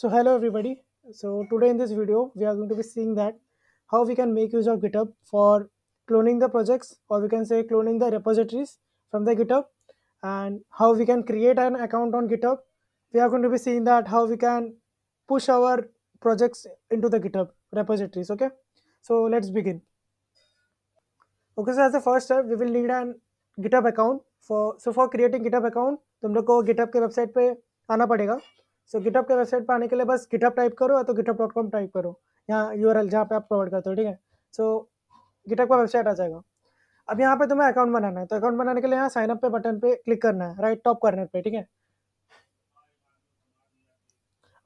so hello everybody so today in this video we are going to be seeing that how we can make use of github for cloning the projects or we can say cloning the repositories from the github and how we can create an account on github we are going to be seeing that how we can push our projects into the github repositories okay so let's begin okay so as the first step we will need an github account for so for creating github account तुम लोग को github के website पे आना पड़ेगा सो GitHub के website पर आने के लिए बस गिटअप टाइप करो या तो गिटअप डॉट कॉम टाइप करो यहाँ यू आर एल जहाँ पे आप प्रोवाइड करते हो ठीक है सो गिटअप का वेबसाइट आ जाएगा अब यहाँ पे तुम्हें अकाउंट बनाना है तो अकाउंट बनाने के लिए यहाँ साइनअप पे बटन पे क्लिक करना है राइट टॉप कॉर्नर पे ठीक है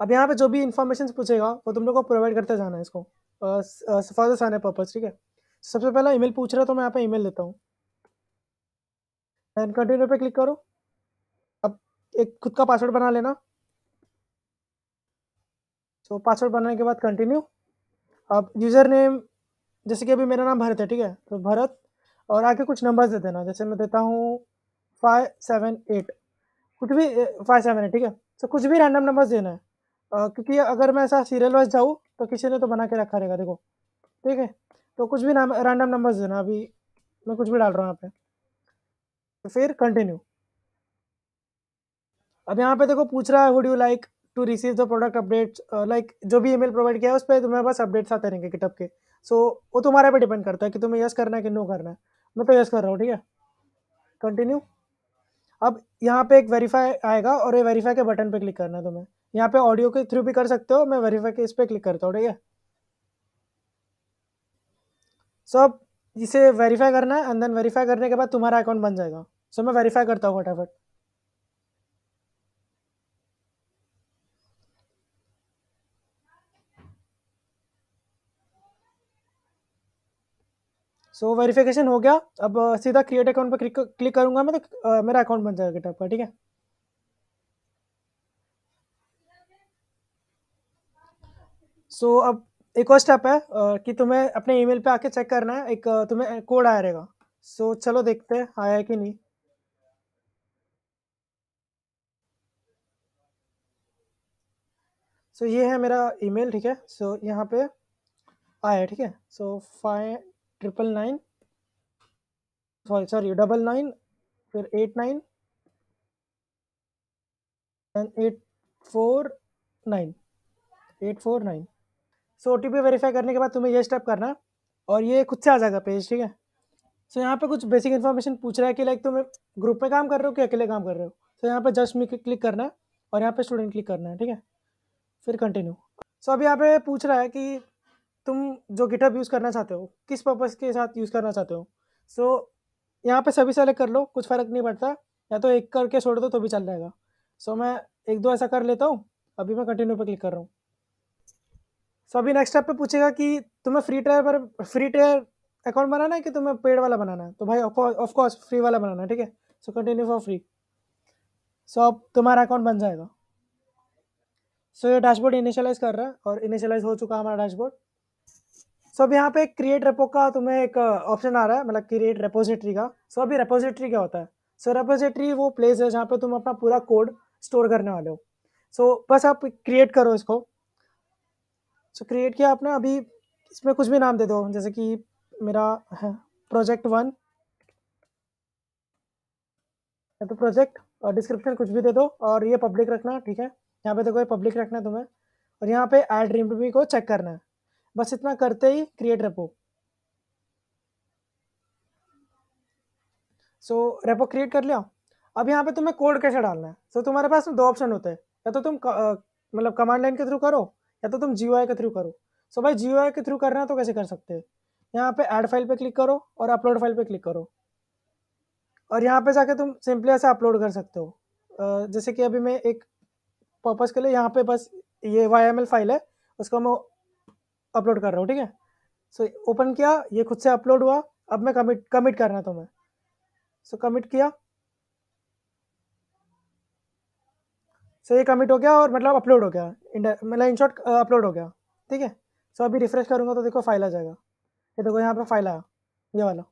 अब यहाँ पे जो भी इन्फॉर्मेशन पूछेगा वो तुम लोग को प्रोवाइड करते जाना है इसको फॉर द साइन पर्पज ठीक है सबसे पहला ईमेल पूछ रहा है तो मैं यहाँ पे ईमेल देता हूँ एंड कंटिन्यू पे क्लिक करो अब एक खुद का पासवर्ड बना लेना सो तो पासवर्ड बनाने के बाद कंटिन्यू अब यूज़र नेम जैसे कि अभी मेरा नाम भरत है ठीक है तो भरत और आके कुछ नंबर्स दे देना जैसे मैं देता हूँ फाइव सेवन एट कुछ भी फाइव सेवन एट ठीक है सो तो कुछ भी रैंडम नंबर्स देना है आ, क्योंकि अगर मैं ऐसा सीरियल वाइज जाऊँ तो किसी ने तो बना के रखा रहेगा देखो ठीक है तो कुछ भी नाम रैंडम नंबर्स देना अभी मैं कुछ भी डाल रहा हूँ यहाँ पे तो फिर कंटिन्यू अब यहाँ पे देखो पूछ रहा है would you like to receive the product updates like जो भी ईमेल प्रोवाइड किया है उस पर तुम्हारे पास अपडेट्स आते रहेंगे गिटअप के सो so, वो तुम्हारे पे डिपेंड करता है कि तुम्हें यस करना है कि नो करना है मैं तो यस कर रहा हूँ ठीक है कंटिन्यू अब यहाँ पे एक वेरीफाई आएगा और ये वेरीफाई के बटन पे क्लिक करना है तुम्हें यहाँ पे ऑडियो के थ्रू भी कर सकते हो मैं वेरीफाई के इस पर क्लिक करता हूँ ठीक है सो अब इसे वेरीफाई करना है एंड देन वेरीफाई करने के बाद तुम्हारा अकाउंट बन जाएगा सो so, मैं वेरीफाई करता हूँ फटाफट सो so, वेरिफिकेशन हो गया अब सीधा क्रिएट अकाउंट पर क्लिक करूंगा मैं तो मेरा अकाउंट बन जाएगा गिटअप का ठीक है सो so, अब एक और स्टेप है कि तुम्हें अपने ईमेल पे आके चेक करना है एक तुम्हें कोड आया रहेगा सो so, चलो देखते हैं आया है कि नहीं सो so, ये है मेरा ईमेल ठीक है सो so, यहाँ पे आया ठीक है so fine triple nine sorry sorry double nine फिर eight nine and eight four nine eight four nine so O T P verify करने के बाद तुम्हें ये स्टेप करना और ये खुद से आ जाएगा पेज ठीक है सो so, यहाँ पे कुछ बेसिक इन्फॉर्मेशन पूछ रहा है कि लाइक तुम्हें ग्रुप में काम कर रहे हो कि अकेले काम कर रहे हो सो so, यहाँ पे जस्ट मी क्लिक करना है और यहाँ पे स्टूडेंट क्लिक करना है ठीक है फिर कंटिन्यू सो so, अभी यहाँ पे पूछ रहा है कि जो गिटअप यूज़ करना चाहते हो किस पर्पज़ के साथ यूज़ करना चाहते हो सो so, यहाँ पे सभी सेलेक्ट कर लो कुछ फ़र्क नहीं पड़ता या तो एक करके छोड़ दो तो भी चल जाएगा सो so, मैं एक दो ऐसा कर लेता हूँ अभी मैं कंटिन्यू पे क्लिक कर रहा हूँ सो so, अभी नेक्स्ट स्टेप पे पूछेगा कि तुम्हें फ्री टायर पर फ्री टायर अकाउंट बनाना है कि तुम्हें पेड वाला बनाना है तो भाई ऑफकोर्स फ्री वाला बनाना है ठीक है so continue for free so अब तुम्हारा अकाउंट बन जाएगा सो so, ये डैशबोर्ड इनिशियलाइज कर रहा है और इनिशियलाइज हो चुका हमारा डैशबोर्ड सो अब यहाँ पे क्रिएट रेपो का तुम्हें एक ऑप्शन uh, आ रहा है मतलब क्रिएट रेपोजिटरी का सो अभी रेपोजिटरी क्या होता है सो रेपोजिटरी वो प्लेस है जहाँ पे तुम अपना पूरा कोड स्टोर करने वाले हो सो so, बस आप क्रिएट करो इसको सो so, क्रिएट किया आपने अभी इसमें कुछ भी नाम दे दो जैसे कि मेरा है प्रोजेक्ट वन या तो प्रोजेक्ट और डिस्क्रिप्शन कुछ भी दे दो और ये पब्लिक रखना ठीक है यहाँ पे देखो ये पब्लिक रखना है तुम्हें और यहाँ पे एड ड्रीम भी को चेक करना है बस इतना करते ही create repo so repo create कर लिया अब यहाँ पे तुम्हें कोड कैसे डालना है सो so, तुम्हारे पास दो ऑप्शन होते हैं या तो तुम मतलब कमांड लाइन के थ्रू करो या तो तुम जी के थ्रू करो सो so, भाई जी के थ्रू करना तो कैसे कर सकते हैं यहाँ पे ऐड फाइल पे क्लिक करो और अपलोड फाइल पे क्लिक करो और यहाँ पे जाके तुम सिंपली ऐसे अपलोड कर सकते हो जैसे कि अभी मैं एक पर्पज़ के लिए यहाँ पे बस ये वाई फाइल है उसको मैं अपलोड कर रहा हूँ ठीक है सो ओपन किया ये खुद से अपलोड हुआ अब मैं कमिट कमिट कर रहा था मैं सो so, कमिट किया सो so, ये कमिट हो गया और मतलब अपलोड हो गया मतलब इन शॉर्ट अपलोड हो गया ठीक है सो so, अभी रिफ्रेश करूँगा तो देखो फाइल आ जाएगा ये देखो यहाँ पर फाइल आया ये वाला